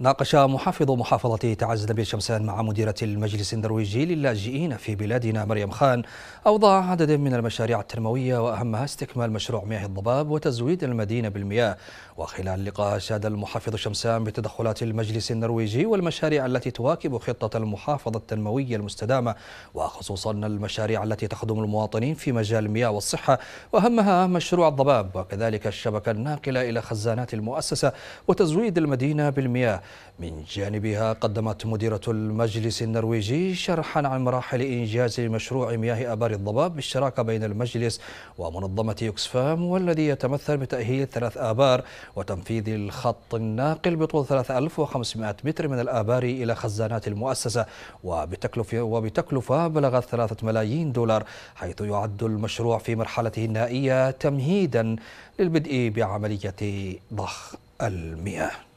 ناقش محافظ محافظة تعز نبي شمسان مع مديرة المجلس النرويجي للاجئين في بلادنا مريم خان أوضاع عدد من المشاريع التنموية وأهمها استكمال مشروع مياه الضباب وتزويد المدينة بالمياه وخلال اللقاء شاد المحافظ شمسان بتدخلات المجلس النرويجي والمشاريع التي تواكب خطة المحافظة التنموية المستدامة وخصوصا المشاريع التي تخدم المواطنين في مجال المياه والصحة وأهمها مشروع الضباب وكذلك الشبكة الناقلة إلى خزانات المؤسسة وتزويد المدينة بالمياه من جانبها قدمت مديرة المجلس النرويجي شرحا عن مراحل إنجاز مشروع مياه أبار الضباب بالشراكة بين المجلس ومنظمة يوكسفام والذي يتمثل بتأهيل ثلاث آبار وتنفيذ الخط الناقل بطول 3500 متر من الآبار إلى خزانات المؤسسة وبتكلفة, وبتكلفة بلغت 3 ملايين دولار حيث يعد المشروع في مرحلته النهائية تمهيدا للبدء بعملية ضخ المياه